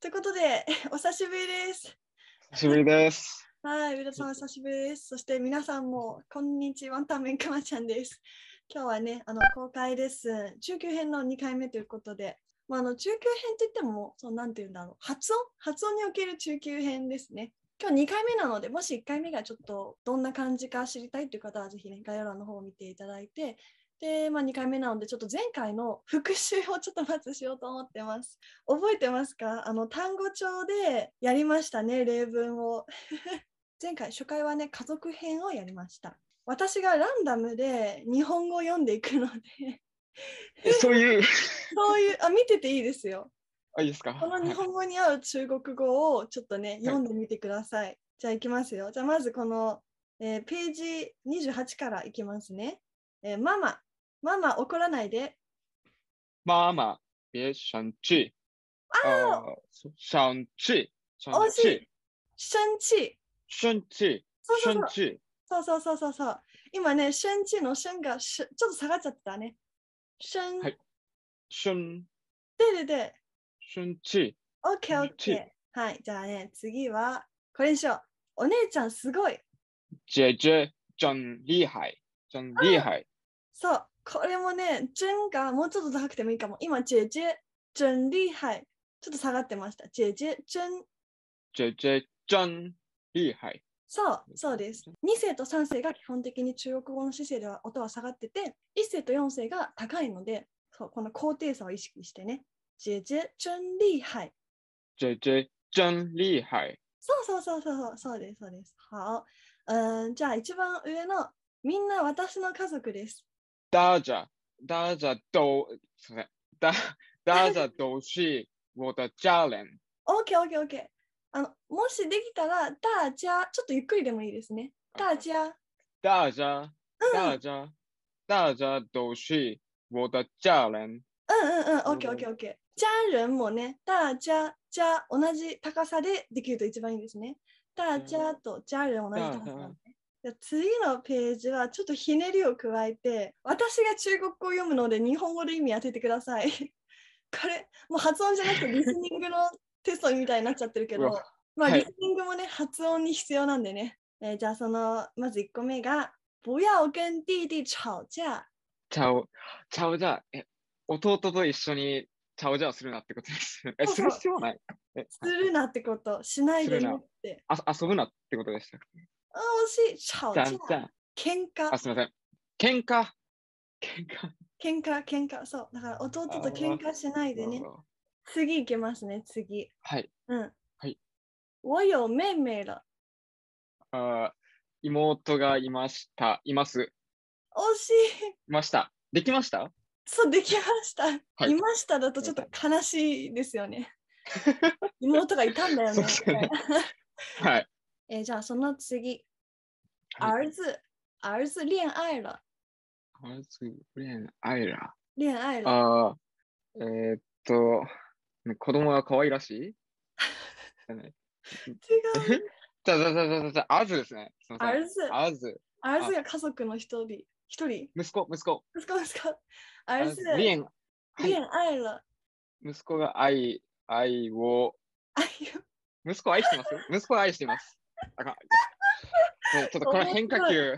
ということで、お久しぶりです。久しぶりです。はい、皆さんお久しぶりです。そして皆さんも、こんにちは、ワンタンメンクまちゃんです。今日はね、あの公開です。中級編の2回目ということで、まあ、あの中級編といっても、そうなんていうんだろう、発音発音における中級編ですね。今日2回目なので、もし1回目がちょっとどんな感じか知りたいという方は、ぜひね、概要欄の方を見ていただいて、で、まあ、2回目なので、ちょっと前回の復習をちょっとまずしようと思ってます。覚えてますかあの、単語帳でやりましたね、例文を。前回、初回はね、家族編をやりました。私がランダムで日本語を読んでいくのでそういう そういう、あ、見てていいですよ。あ、いいですか。この日本語に合う中国語をちょっとね、読んでみてください。じゃあ、いきますよ。じゃあ、まずこの、えー、ページ28からいきますね。えー、ママ、ママ、怒らないで。ママ、别生气。ああ、生气。生气。生气。生气。生气。そうそうそうそうそう。今ね、生气の生がしちょっと下がっちゃったね。生。はい。生。ででで。生气。オッケーオッケー。はい。じゃあね、次はこれにしよう。お姉ちゃんすごい。姐姐真厉害。真厉害。そう。これもね、チュンがもうちょっと高くてもいいかも。今、チェチェ、チュンリハイ。ちょっと下がってました。チェチェ、チュン。チェチェ、チュンリハイ。そう、そうです。2世と3世が基本的に中国語の姿勢では音は下がってて、1世と4世が高いので、そうこの高低差を意識してね。チェチェ、チュンリハイ。チェチェ、チュンリハイ。そうそうそうそう、そうです、そうです。好。うん、じゃあ一番上のみんな私の家族です。大家大家都すみません大大家都是我的家人。OK OK OK あのもしできたら大家ちょっとゆっくりでもいいですね。大家大家大家、うん、大家都是我的家人。うんうんうん OK OK OK 家人もね大家家同じ高さでできると一番いいですね。大家と家人同じ高さん次のページはちょっとひねりを加えて私が中国語を読むので日本語で意味当ててください これもう発音じゃなくてリスニングのテストみたいになっちゃってるけど、まあ、リスニングもね、はい、発音に必要なんでね、えー、じゃあそのまず1個目が「不要跟弟弟吵架」ちゃおちゃおじゃえ弟と一緒にちゃおじゃするなってことですえする必要ないするなってことしないでねってあ遊ぶなってことでしたあ、惜しい。吵架。喧嘩。あ、すみません。喧嘩。喧嘩。喧嘩、喧嘩。そう。だから弟と喧嘩しないでね。次行きますね、次。はい。うん。はい。我有妹妹了。あ妹がいました。います。惜しい。いました。できましたそう、できました。はい、いましただとちょっと悲しいですよね。妹がいたんだよねはい。えー、じゃあその次。はい、儿子、儿子恋愛ア儿子恋愛了。恋愛了。ああ、えー、っと、子供は可愛らしい違う。じゃじゃじゃじゃじゃ、アズですね。すアズ。アズ。アズが家族の一人。一人。息子、息子。息子、息子。アズ。リエン。リエン愛了。息子が愛、愛を。愛を。息子愛してます息子愛してます。あかん。ちょっとこの変化球。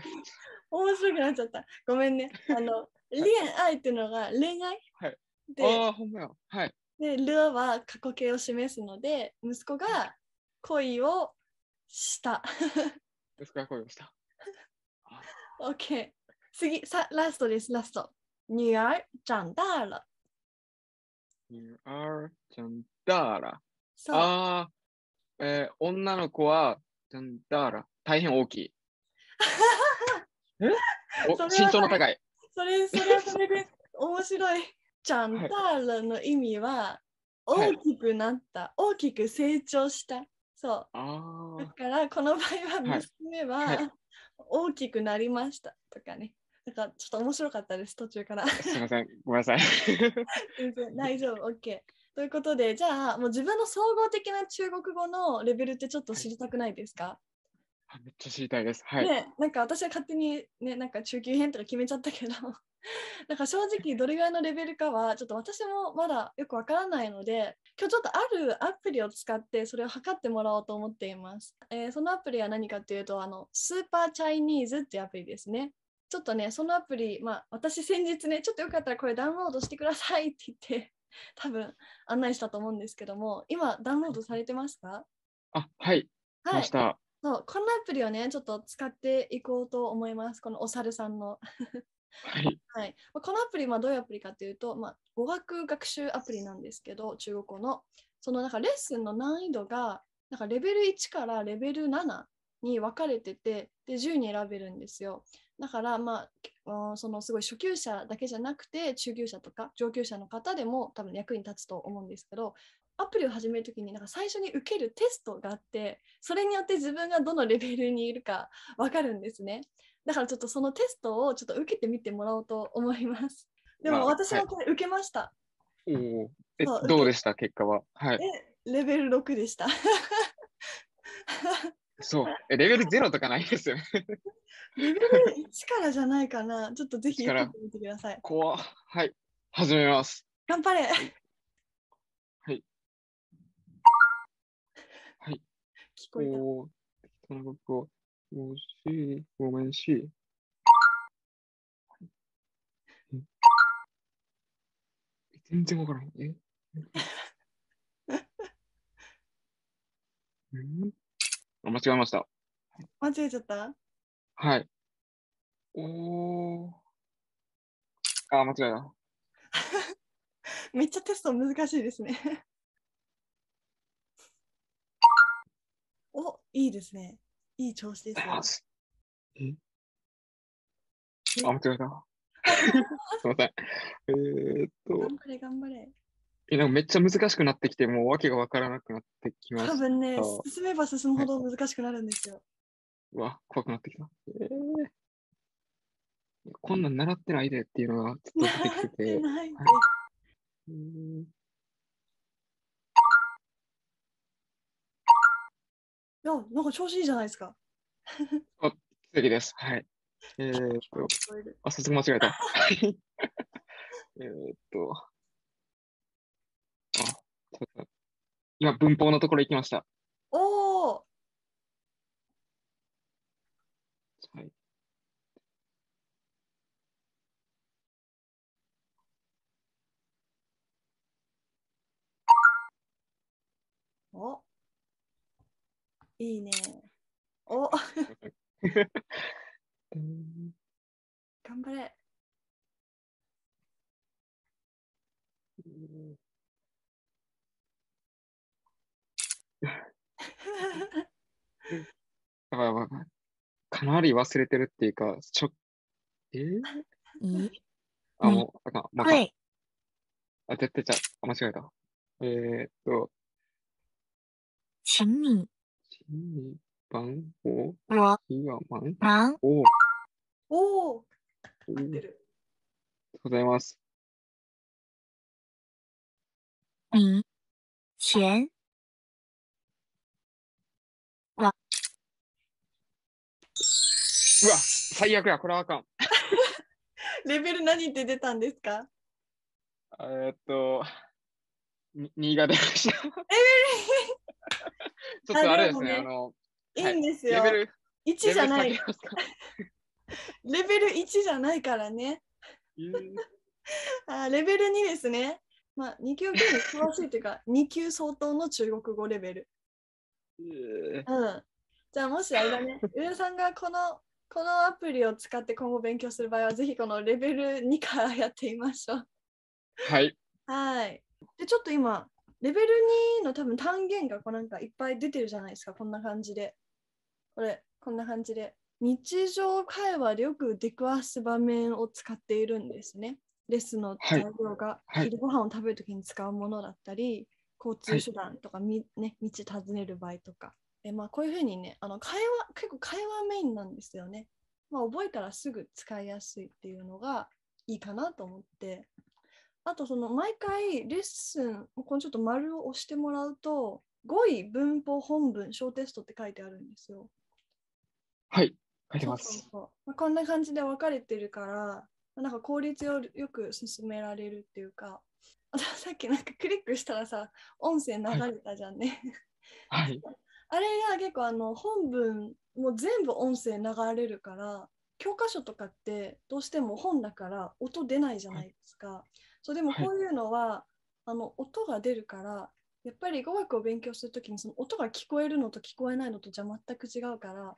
面白くなっちゃった。ごめんね。あの、恋愛っていうのが恋愛、はい、で、あほんまや。はい。で、ルアは過去形を示すので、息子が恋をした。息子が恋をした。オッケー。次、さ、ラストです、ラスト。女儿长大了。女儿长大了。そう。ああ、えー、女の子はトんだー大変大きい。えお身長の高い。それ、それそれで面白い。ちゃんダーラの意味は、大きくなった、はい、大きく成長した。そう。だから、この場合は娘は、大きくなりましたとかね。なんかちょっと面白かったです、途中から。すみません、ごめんなさい。全然大丈夫、OK。ということでじゃあもう自分の総合的な中国語のレベルってちょっと知りたくないですか、はい、めっちゃ知りたいです。はい、ね、なんか私は勝手にねなんか中級編とか決めちゃったけど なんか正直どれぐらいのレベルかはちょっと私もまだよくわからないので今日ちょっとあるアプリを使ってそれを測ってもらおうと思っています。えー、そのアプリは何かっていうとあのスーパーチャイニーズっていうアプリですね。ちょっとねそのアプリ、まあ、私先日ねちょっとよかったらこれダウンロードしてくださいって言って 多分案内したと思うんですけども、今ダウンロードされてますかあ、はい、はい、そう、このアプリをね、ちょっと使っていこうと思います。このお猿さんの。はい、はい、このアプリ、まあ、どういうアプリかというと、まあ、語学学習アプリなんですけど、中国語の。そのなんかレッスンの難易度がなんかレベル1からレベル7に分かれててで10に選べるんですよ。だからまあ、うん、そのすごい初級者だけじゃなくて中級者とか上級者の方でも多分役に立つと思うんですけどアプリを始めるときになんか最初に受けるテストがあってそれによって自分がどのレベルにいるか分かるんですねだからちょっとそのテストをちょっと受けてみてもらおうと思いますでも私はこれ受けました、まあはい、おどうでした結果ははいレベル6でした そうレベル0とかないですよレベル1からじゃないかな。ちょっとぜひ読んみてください。怖はい。始めます。頑張れ。はい。はい。聞こえた。お田中君、もし、ごめんし。全然わからん。え うん、間違えました。間違えちゃったはい。おお。あ間違えた。めっちゃテスト難しいですね お、いいですね。いい調子です、ね。えあ、間違えた。すみません。えー、っと。頑張れ、頑張れ。えなんかめっちゃ難しくなってきて、もう訳がわからなくなってきました。多分ね、進めば進むほど難しくなるんですよ。うわ、怖くなってきた。えー、こんなん習ってないでっていうのがちょっと出てきてて。は うんいや、なんか調子いいじゃないですか。あ、奇跡です。はい。えー、っと、あ、早速間違えた。えっと、あ、今、文法のところ行きました。おーおいいね。お 頑張れ。だからかなり忘れてるっていうか、ちょえー、あ、もう、あかん、まあ、はい、あ、絶対じゃあ、間違えた。えー、っと、请你，请你帮我我今晚忙をおおお合ございます。你钱うわ、最悪や、これはあかん。レベル何って出たんですかえっと、が出でした。レベル。ちょっとあれですね、あ、ね、の、いいんですよ。はい、1じゃない。レベル1じゃないからね。あレベル2ですね。まあ、二級に詳しいというか、2 級相当の中国語レベル。うん。じゃあ、もしあれだね、上田さんがこのこのアプリを使って今後勉強する場合は、ぜひこのレベル2からやってみましょう。はい。はい。でちょっと今レベル2の多分単元がこうなんかいっぱい出てるじゃないですかこんな感じでこれこんな感じで日常会話でよく出くわす場面を使っているんですねレスの材料が、は昼ご飯を食べるときに使うものだったり、交通手段とかみ、ね、道尋ねる場合とかで、まあ、こういうふうにねあの会話結構会話メインなんですよね、まあ、覚えたらすぐ使いやすいっていうのがいいかなと思ってあとその毎回レッスンこのちょっと丸を押してもらうと語彙文法本文小テストって書いてあるんですよ。はい書いてます。まあ、こんな感じで分かれてるからなんか効率よよく進められるっていうかあさっきなんかクリックしたらさ音声流れたじゃんね。はい、あれが結構あの本文もう全部音声流れるから教科書とかってどうしても本だから音出ないじゃないですか。はいそうでもこういうのは、はい、あの音が出るからやっぱり語学を勉強する時にその音が聞こえるのと聞こえないのとじゃ全く違うから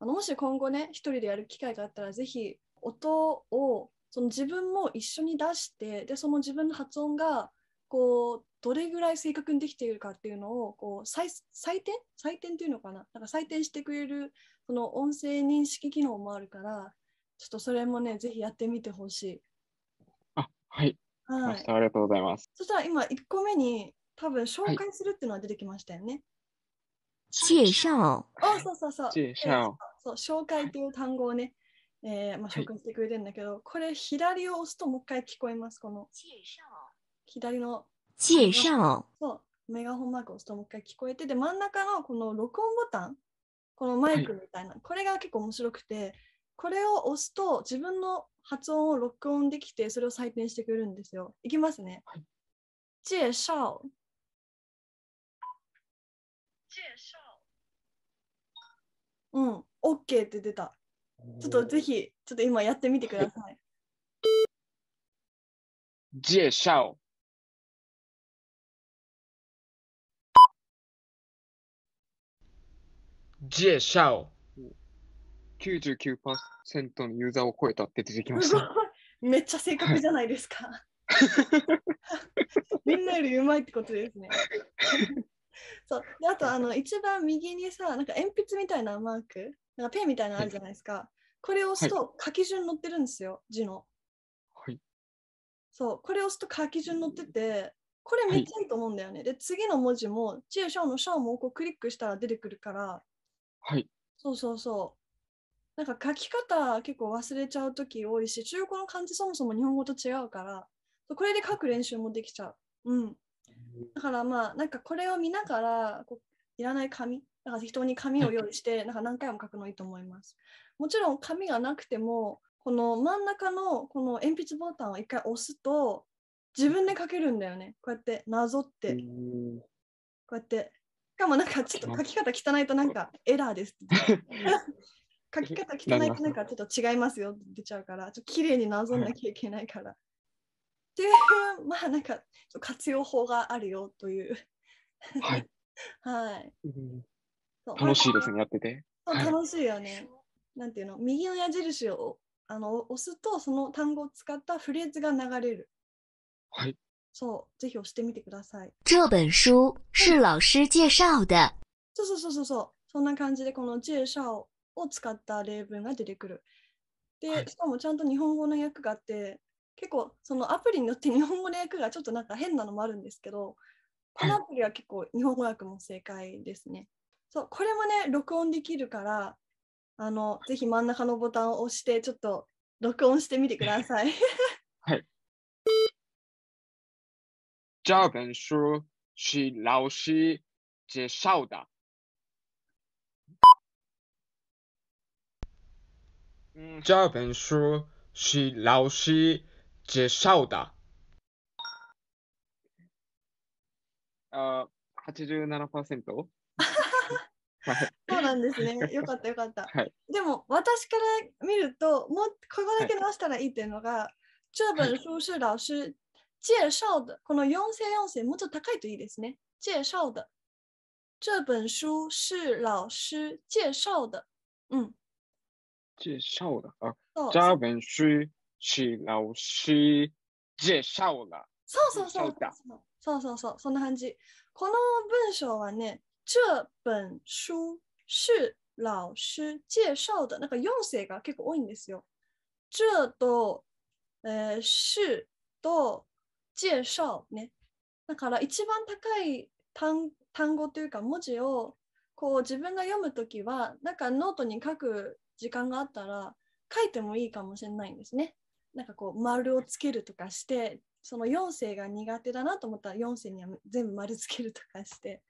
あのもし今後ね一人でやる機会があったら是非音をその自分も一緒に出してでその自分の発音がこうどれぐらい正確にできているかっていうのをこう採点採点っていうのかななんか採点してくれるその音声認識機能もあるからちょっとそれもねぜひやってみてほしい。あはいはい、ありがとうございます。そしたら今1個目に多分紹介するっていうのが出てきましたよね。介紹。あ、そうそうそう。介紹。そう、紹介っていう単語をね、えー、まあ、紹介してくれてるんだけど、これ左を押すともう一回聞こえます、この。左の。介紹。そう、メガホンマークを押すともう一回聞こえて、で、真ん中のこの録音ボタン、このマイクみたいな、これが結構面白くて、これを押すと自分の発音を録音できて、それを採点してくれるんですよ。いきますね。はい、介紹。介紹。うん、OK って出た。ちょっとぜひ、ちょっと今やってみてください。介紹。介紹。99%のユーザーを超えたって出てきました。めっちゃ正確じゃないですか。みんなよりうまいってことですね。そうであとあの一番右にさなんか鉛筆みたいなマークなんかペンみたいなのあるじゃないですか、はい、これを押すと書き順載ってるんですよ、字の。はい、そうこれを押すと書き順載っててこれめっちゃいいと思うんだよね。はい、で次の文字も「中小の小」もこうクリックしたら出てくるから。はい。そうそうそう。なんか書き方結構忘れちゃう時多いし、中国の漢字そもそも日本語と違うから、これで書く練習もできちゃう。うん。だからまあ、なんかこれを見ながら、こういらない紙、なんか適当に紙を用意して、なんか何回も書くのいいと思います。もちろん紙がなくても、この真ん中のこの鉛筆ボタンを一回押すと、自分で書けるんだよね。こうやってなぞって。こうやって。しかもなんかちょっと書き方汚いとなんかエラーです 書き方汚いかなんかちょっと違いますよって出ちゃうから、ちょっと綺麗になぞんなきゃいけないから。はい、っていう、まあなんか活用法があるよという。はい。はい、楽しいですね、やってて。楽しいよね。なんていうの、右の矢印をあの押すと、その単語を使ったフレーズが流れる。はい。そう、ぜひ押してみてください。这本书是老师介绍的。そうそうそうそう。そんな感じで、この介紹を使った例文が出てくる。で、はい、しかもちゃんと日本語の訳があって結構そのアプリによって日本語の訳がちょっとなんか変なのもあるんですけどこのアプリは結構日本語訳も正解ですね。そうこれもね録音できるからあのぜひ真ん中のボタンを押してちょっと録音してみてください。はい。这本书是老师介绍的。这本书是老师介绍的。あ、87%? はい、そうなんですね。よかったよかった。はい、でも私から見ると、もうここだけ直したらいいっていうのが、はい、这本書是老师介绍的。この4声4声、もうちょっと高いといいですね。介绍的。这本书是老师介绍的。うん。介绍的啊，这本书是老師介紹だ。そうそうそう。そうそうそう。そんな感じ。この文章はね、这本書是老師介紹的。なんか四声が結構多いんですよ。这と、えー、是と介紹ね。だから一番高い単単語というか文字をこう自分が読むときは、なんかノートに書く時間があったら書いてもいいかもしれないんですね。なんかこう丸をつけるとかしてその4世が苦手だなと思ったら4世には全部丸つけるとかして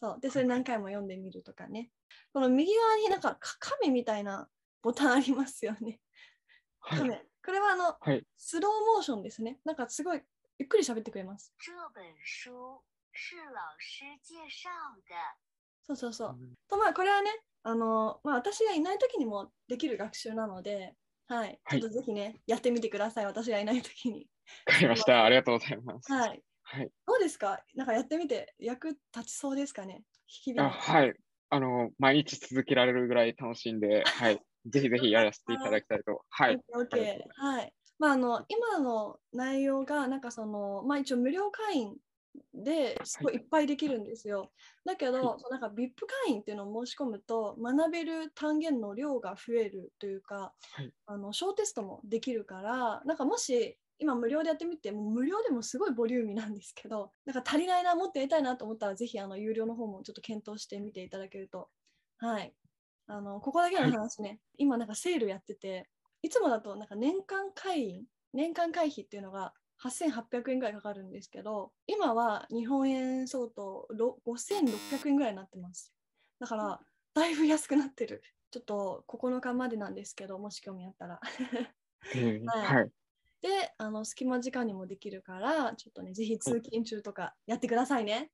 そうでそれ何回も読んでみるとかねこの右側になんか亀みたいなボタンありますよね。はい、これはあの、はい、スローモーションですね。なんかすごいゆっくり喋ってくれます。そうそうそう。とまあこれはねあの、まあ、私がいない時にもできる学習なので、はい、ちょっとぜひね、はい、やってみてください、私がいない時に。わかりました、ありがとうございます。はい。はい、どうですかなんかやってみて役立ちそうですかね引きあはいあの毎日続けられるぐらい楽しんで、はい、ぜひぜひやらせていただきたいと。はい。ケー。はい。まあ、あの今の内容がなんかその、まあ、一応無料会員でそこいっぱいできるんですよ。だけど、なんか VIP 会員っていうのを申し込むと学べる単元の量が増えるというか、あの小テストもできるからなんかもし今無料でやってみてもう無料でもすごいボリューミーなんですけどなんか足りないなもっとやりたいなと思ったらぜひあの有料の方もちょっと検討してみていただけるとはいあのここだけの話ね、はい、今なんかセールやってていつもだとなんか年間会員年間会費っていうのが8800円ぐらいかかるんですけど今は日本円相当5600円ぐらいになってますだからだいぶ安くなってるちょっと9日までなんですけどもし興味あったら、はい、であの隙間時間にもできるからちょっとねぜひ通勤中とかやってくださいね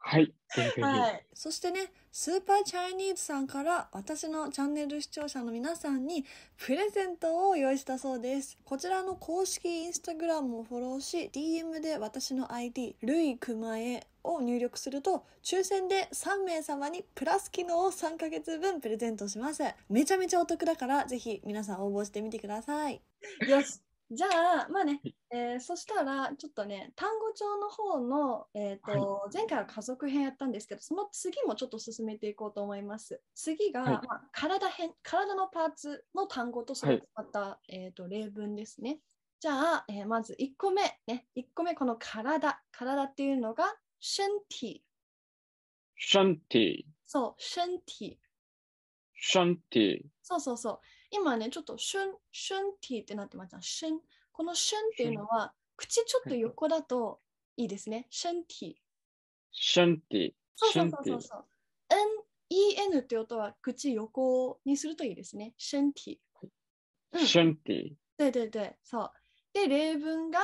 はい。はい、そしてね、スーパーチャイニーズさんから私のチャンネル視聴者の皆さんにプレゼントを用意したそうです。こちらの公式インスタグラムをフォローし、DM で私の ID、ルイクマエを入力すると、抽選で3名様にプラス機能を3ヶ月分プレゼントします。めちゃめちゃお得だから、ぜひ皆さん応募してみてください。よ しじゃあ、まあね、えー、そしたら、ちょっとね、単語帳の方の、えーと、はい、前回は家族編やったんですけど、その次もちょっと進めていこうと思います。次が、はい、まあ、体編、体のパーツの単語とそれまた、はい、えーと、と例文ですね。じゃあ、えー、まず1個目、ね、1個目、この体、体っていうのが、身体。身体。そう、身体。身体。そうそうそう。今ね、ちょっとュンティーってなってましュン。このンっていうのは、口ちょっと横だといいですね。ンティー。ンティー。そうそうそうそう。en って音は口横にするといいですね。身体。身体。对对对、そう。で、例文が、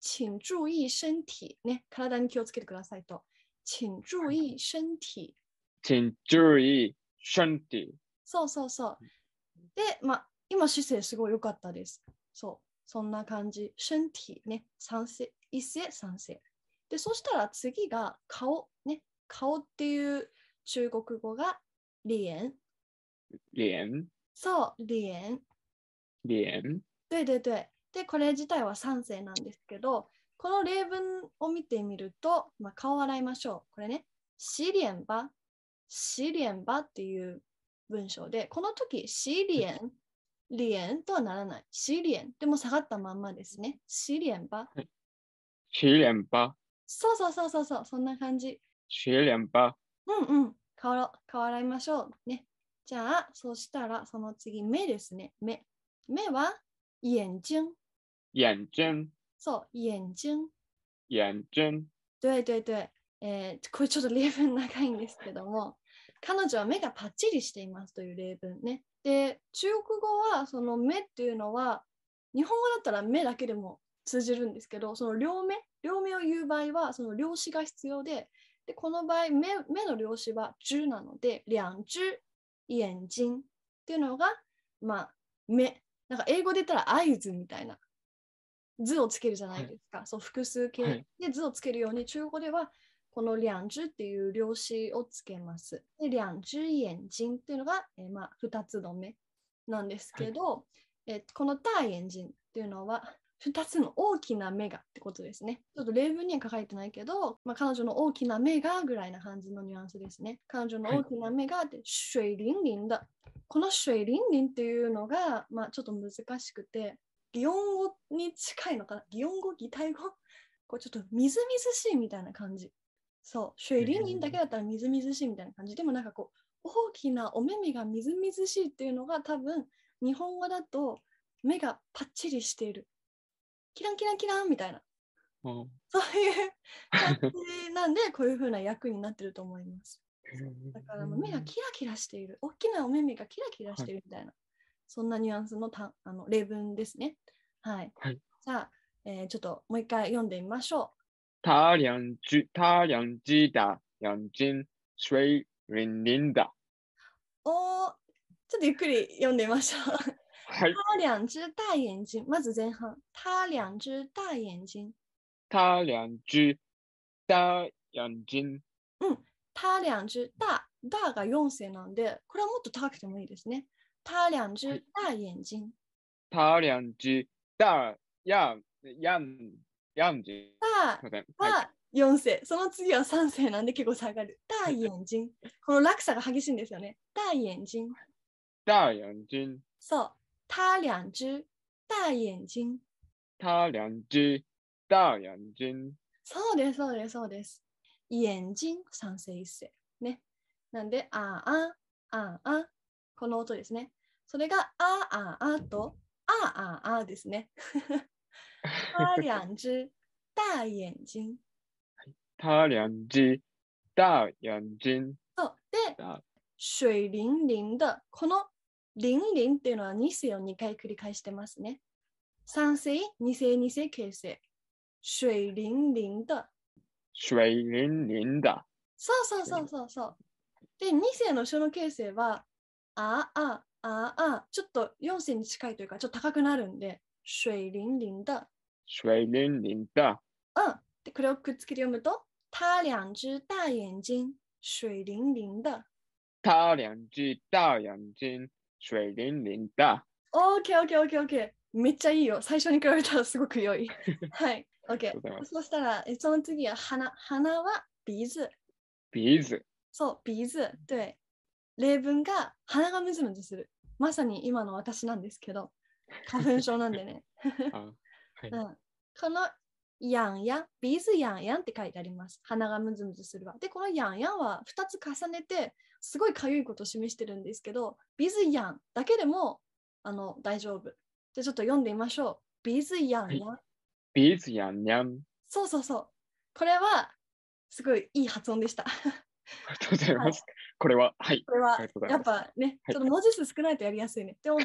请注意身体。ね、体に気をつけてくださいと。请注意身体。请注意身体。そうそうそう。で、まあ、今姿勢すごい良かったです。そう。そんな感じ。身体ね、賛成。一世賛成。で、そしたら次が顔ね。顔っていう中国語がエンそう、脸。脸。对对对。で、これ自体は賛成なんですけど、この例文を見てみると、まあ、顔を洗いましょう。これね、シリエンバ、シリエンバっていう文章で、この時、シリエン、リエンとはならない。シリエン。でも下がったまんまですね。シリエンバ。シリエンバ。そうそうそうそうそう、そんな感じ。シリエンバ。うんうん。変わろ変わらいましょう。ね。じゃあ、そしたら、その次、目ですね。目。目は、眼睛。眼睛。そう、眼睛。眼睛。对对对。えー、これちょっと例文長いんですけども、彼女は目がパッチリしていますという例文ね。で、中国語はその目っていうのは、日本語だったら目だけでも通じるんですけど、その両目、両目を言う場合は、その量子が必要で、で、この場合、目目の量子は中なので、两只眼睛っていうのが、まあ、目。なんか英語で言ったら合図みたいな図をつけるじゃないですか、はい、そう複数形で図をつけるように中国語ではこの両只っていう量子をつけます。で、两只眼睛っていうのが、えー、まあ、二つの目なんですけど、はい、えー、この大眼睛っていうのは、二つの大きな目がってことですね。ちょっと例文には書かれてないけど、まあ、彼女の大きな目がぐらいな感じのニュアンスですね。彼女の大きな目がって、水淋淋だ。この水淋淋っていうのが、まあ、ちょっと難しくて、擬音語に近いのかな擬音語、擬態語こうちょっとみずみずしいみたいな感じそう水林林だけだったらみずみずしいみたいな感じでもなんかこう大きなお目目がみずみずしいっていうのが多分日本語だと目がパッチリしているキランキランキランみたいな、そういう 感じなんでこういうふうな役になってると思いますだから目がキラキラしている大きなお目目がキラキラしてるみたいな、はい、そんなニュアンスのたあの例文ですねはい、はい、じゃあ、えー、ちょっともう一回読んでみましょう。他两只他两只大眼睛水灵灵的。哦，稍微慢一点。他两只大眼睛，慢一点哈。他两只大眼睛。他两只大眼睛。嗯，他两只大大是元音，所以他两只大眼睛。他两只大眼眼。ヤンジン。は4世、その次は3世なんで結構下がる。大円。睛。この落差が激しいんですよね。大円。睛。大眼睛。そう。他两只大眼睛。他两只大眼睛。そうです、そうです、そうです。眼3世一世。ね。なんで、ああ、ああ、この音ですね。それが、ああ、あと、ああ、あですね。他两只大眼睛。他两只大眼睛。そうで、水淋淋的。この淋淋っていうのは2世を2回繰り返してますね。3世、2世、2世、形成。水淋淋的。水淋淋的。そうそうそうそうそう。で、二世の書の形成は、ああ、ああ、ちょっと四世に近いというか、ちょっと高くなるんで、水淋淋的。水灵大。嗯，これをくっつけて読むと、他两只大眼睛水灵灵的。他两只大眼睛水灵灵的。OK OK OK OK。めっちゃいいよ。最初に比べたらすごく良い。はい。OK。そしたら、その次は鼻。鼻はビーズ。ビーズ。そう、ビーズ。对。例文が鼻がムズムズする。まさに今の私なんですけど、花粉症なんでね。うん、このやんやン、ビーズやんやんって書いてあります。鼻がムズムズするわ。で、このやんやんは2つ重ねて、すごいかゆいことを示してるんですけど、ビーズやんだけでもあの大丈夫。で、ちょっと読んでみましょう。ビーズやんやン。ビーズやんやん。そうそうそう。これは、すごいいい発音でした。ありがとうございます。はい、これは、はい。これは、やっぱね、ちょっと文字数少ないとやりやすいね。でも、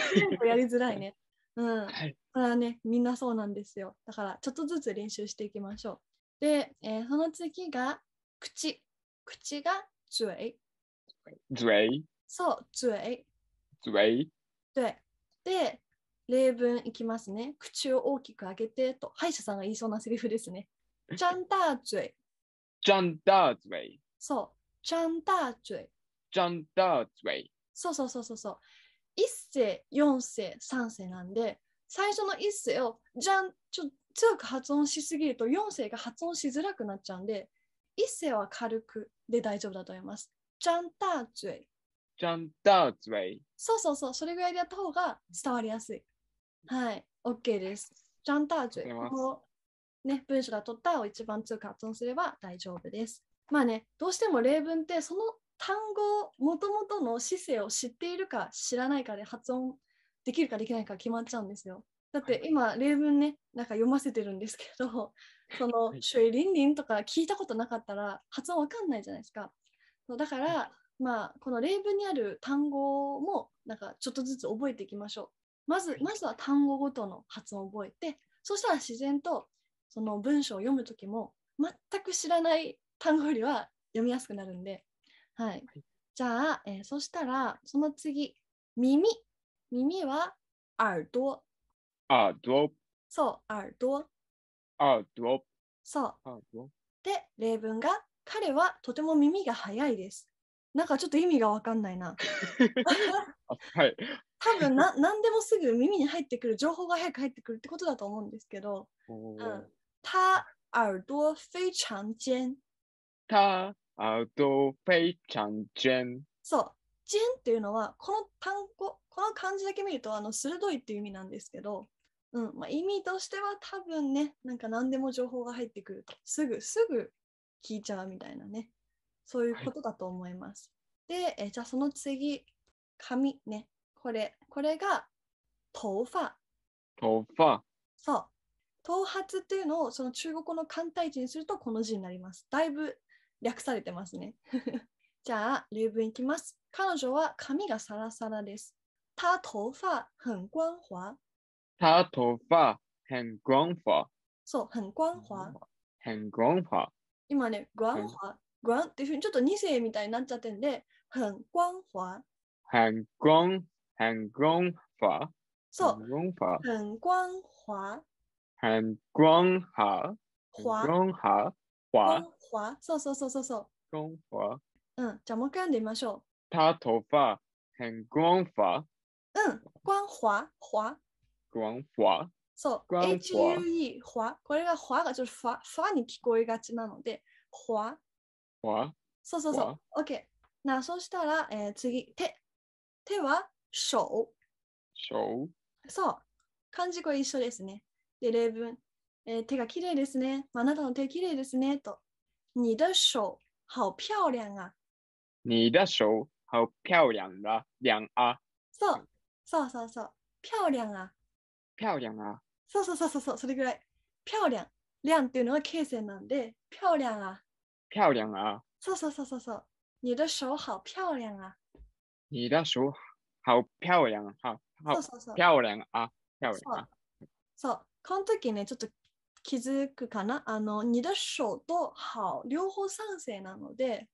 やりづらいね。うん。はい。これはね、みんなそうなんですよ。だから、ちょっとずつ練習していきましょう。で、えー、その次が、口。口が、嘴。嘴。そう、嘴。嘴。对。で、例文いきますね。口を大きく開けてと、歯医者さんが言いそうなセリフですね。ゃんた張大嘴。そう。張大嘴。張大嘴。そうそうそうそうそう。一世四世三世なんで最初の一世をじゃんちょっと強く発音しすぎると4世が発音しづらくなっちゃうんで1世は軽くで大丈夫だと思います。ジャンーツェイ。ジャンターツェイ。そうそうそう、それぐらいでやった方が伝わりやすい。はい、OK です。ジャンターツェイ。ね、文章が取ったを一番強く発音すれば大丈夫です。まあね、どうしても例文ってその単語もともとの姿勢を知っているか知らないかで発音できるかできないか決まっちゃうんですよ。だって今例文ねなんか読ませてるんですけど その「シュエリンリン」とか聞いたことなかったら発音わかんないじゃないですか。だから、まあ、この例文にある単語もなんかちょっとずつ覚えていきましょう。まずまずは単語ごとの発音を覚えてそしたら自然とその文章を読む時も全く知らない単語よりは読みやすくなるんではい。じゃあ、えー、そしたら、その次、耳。耳は耳朵。耳ド。そう、耳朵。耳ド。そう。で、例文が、彼はとても耳が速いです。なんかちょっと意味がわかんないな。はい。多分な何でもすぐ耳に入ってくる情報が早く入ってくるってことだと思うんですけど、うん、他耳朵非常尖。他アウトペイちゃんジェン。そう。ジェンっていうのは、この単語、この漢字だけ見ると、あの、鋭いっていう意味なんですけど、うん、まあ、意味としては多分ね、なんか何でも情報が入ってくると、すぐ、すぐ聞いちゃうみたいなね、そういうことだと思います。はい、で、えじゃあその次、髪ね、これ、これが、頭髪。頭髪。そう。頭髪っていうのをその中国語の簡体字にするとこの字になります。だいぶ略されてますね。じゃあ、例文いきます。彼女は髪がサラサラです。她頭发很光滑。她頭发很光滑。そう、很光滑。很光滑。今ね、光滑。光っていうふうにちょっと二世みたいになっちゃってんで、很光滑。很光、很光滑。そう。很光滑。很光滑。很光滑。滑。華華そうそうそうそうそう。光華。うん、じゃあもう一回読んでみましょう。他頭发很光滑。うん、光滑滑。光滑。そう、HUE 滑。これが滑がちょっとファファに聞こえがちなので、滑。滑。そうそうそう。OK。なそしたら、え次、手。手は手。手。そう。漢字語一緒ですね。で、例文。えー、手が綺麗ですね。あなたの手綺麗ですね。と。你的手好漂亮啊。你的手好漂亮啊。亮啊。そう。そうそうそう。漂亮啊。漂亮啊。そうそうそうそう。それぐらい。漂亮。亮っていうのは形成なんで、漂亮啊。漂亮啊。そうそうそうそうそう。你的手好漂亮啊。你的手好漂亮。好。好そうそうそう。漂亮啊。漂亮啊。そう。この時ね、ちょっと気づくかなあの、二度手と好、両方賛成なので、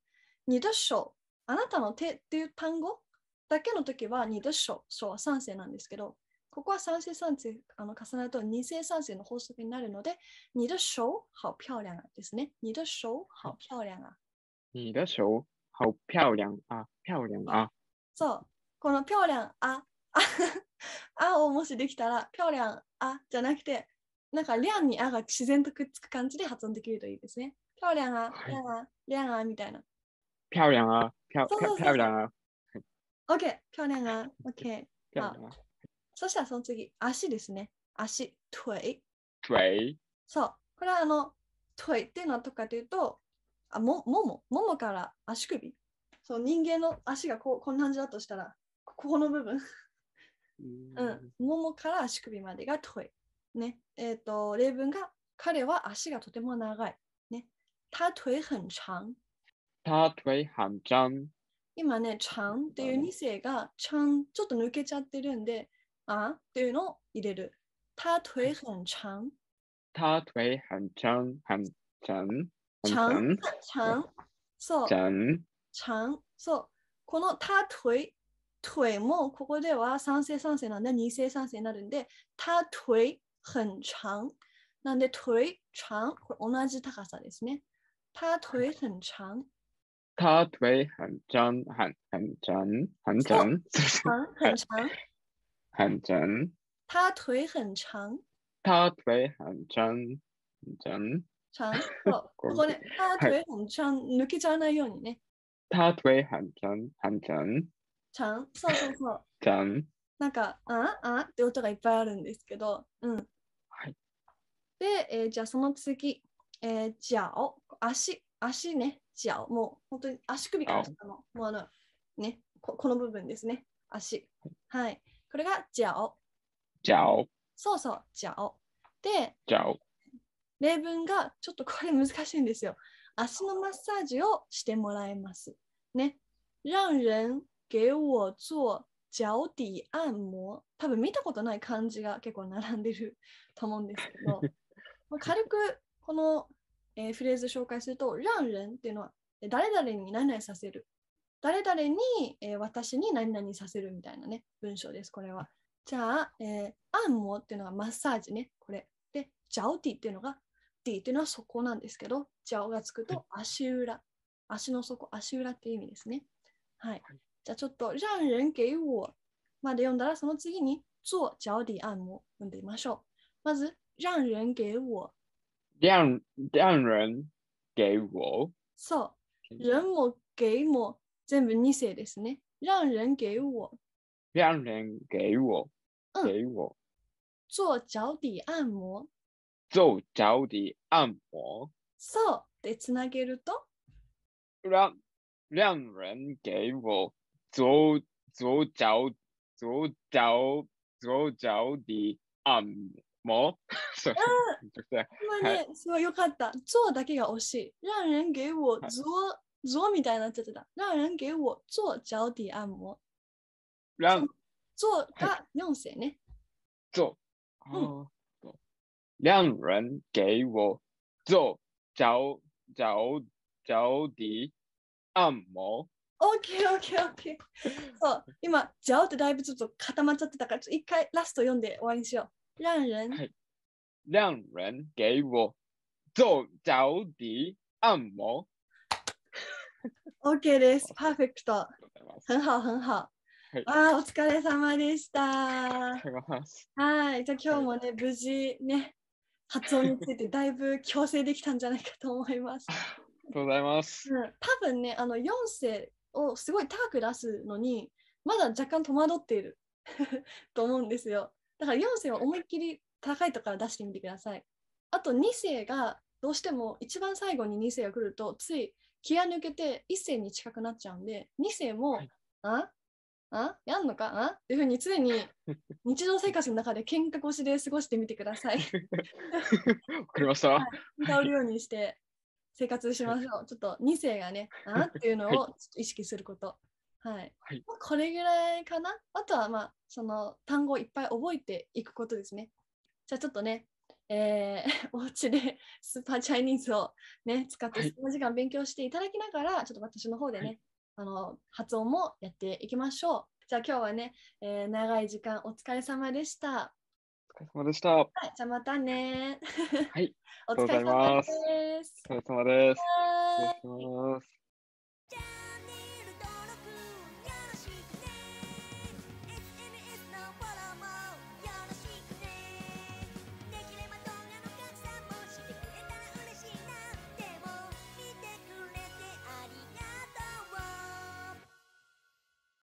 二度手、あなたの手っていう単語だけの時は、二度手、手は賛成なんですけど、ここは賛成賛成あの重なると二性賛成の法則になるので、二度手好漂亮啊ですね。你的手好漂亮啊。你的手好漂亮啊、漂亮啊。そう。この漂亮あ、ああをもしできたら、漂亮あじゃなくて、なんか、りゃんにあが自然とくっつく感じで発音できるといいですね。ぴょりゃんあ、りゃんあ、りゃんあみたいな。ぴょりゃんあ、ぴょりゃんあ。OK、ぴょりゃんあ、OK。そしたらその次、足ですね。足、腿。腿。そう。これはあの、腿っていうのはとかというと、あももも、ももから足首。そう人間の足がこうこんな感じだとしたら、ここの部分。うん、ももから足首までがトイ。ね、えっ、ー、と、例文が彼は足がとても長い。ね、他腿很長。他腿很長。今ね、長っていう二世が長ちょっと抜けちゃってるんで、あっていうのを入れる。他腿很長。他腿很長、很長。長、長。そう。長。長。そう。この他腿、腿もここでは三世三世なんで二世三世になるんで、他腿很长。なんで、腿長。これ同じ高さですね。他腿很長。他腿很長、很、很長、很長。很長。很長。他腿很長。他腿很長。很長。長。そうここね、他腿很長、抜けちゃわないようにね。他腿很長、很長。長。そうそうそう。長。なんか、あんあんって音がいっぱいあるんですけど、うん。で、えー、じゃあその次、えー、じゃお足、足ね、じゃお、もう本当に足首から下の、もうあの、ねこ、この部分ですね、足。はい。これがじゃお。じゃお。そうそう、じゃお。で、じゃお。例文がちょっとこれ難しいんですよ。足のマッサージをしてもらいます。ね。让人给我做脚底按摩。多分見たことない漢字が結構並んでると思うんですけど。軽くこの、えー、フレーズ紹介すると、ランレンっていうのは、誰々に何々させる。誰々に、えー、私に何々させるみたいなね、文章です、これは。じゃあ、えー、アンモっていうのはマッサージね、これ。で、ジャオティっていうのが、ティっていうのはそこなんですけど、ジャオがつくと足裏。足の底、足裏っていう意味ですね。はい。じゃあちょっと、ランレンゲイウォまで読んだら、その次に、做脚底按摩読んでみましょう。まず、让人给我，让让人给我。So，人我给我，怎么你写的是呢？让人给我，让人给我，给我做脚底按摩。做脚底按摩。So，でつなげると、让让人给我做做脚做脚做脚底按。摩。毛。そう。まあね、すごい良かった。做だけが惜しい。让人给我做、做みたいになっちゃってた。让人给我做脚底按摩。让。做が4声ね。做。うん。让人给我做脚脚脚底按摩。オッケーオッケーオッケー。そう、今、ジャオってだいぶちょっと固まっちゃってたから、一回ラスト読んで終わりにしよ让人、はい、让人给我做脚底按摩。OK です。パーフェクト。很好、很好。はい、あお疲れ様でした。はい。じゃあ今日もね、無事ね、発音についてだいぶ強制できたんじゃないかと思います。ありがとうございます。うん、多分ね、あの4世をすごい高く出すのに、まだ若干戸惑っている と思うんですよ。だから4世は思いっきり高いとこから出してみてください。あと2世がどうしても一番最後に2世が来るとつい気が抜けて1世に近くなっちゃうんで2世も、はい、ああやんのかあっていうふうに常に 日常生活の中で喧嘩腰で過ごしてみてください。わかりました。はい、歌うようにして生活しましょう。ちょっと2世がね、あっていうのを意識すること。はい、はい、これぐらいかなあとはまあその単語をいっぱい覚えていくことですねじゃあちょっとねえー、お家でスーパーチャイニーズを、ね、使って隙の時間勉強していただきながら、はい、ちょっと私の方でね、はい、あの発音もやっていきましょう。じゃあ今日はね、えー、長い時間お疲れ様でした。お疲れ様でした。はい、じゃあまたね。はい、お疲れ様です。お疲れ様です。お疲れ様です。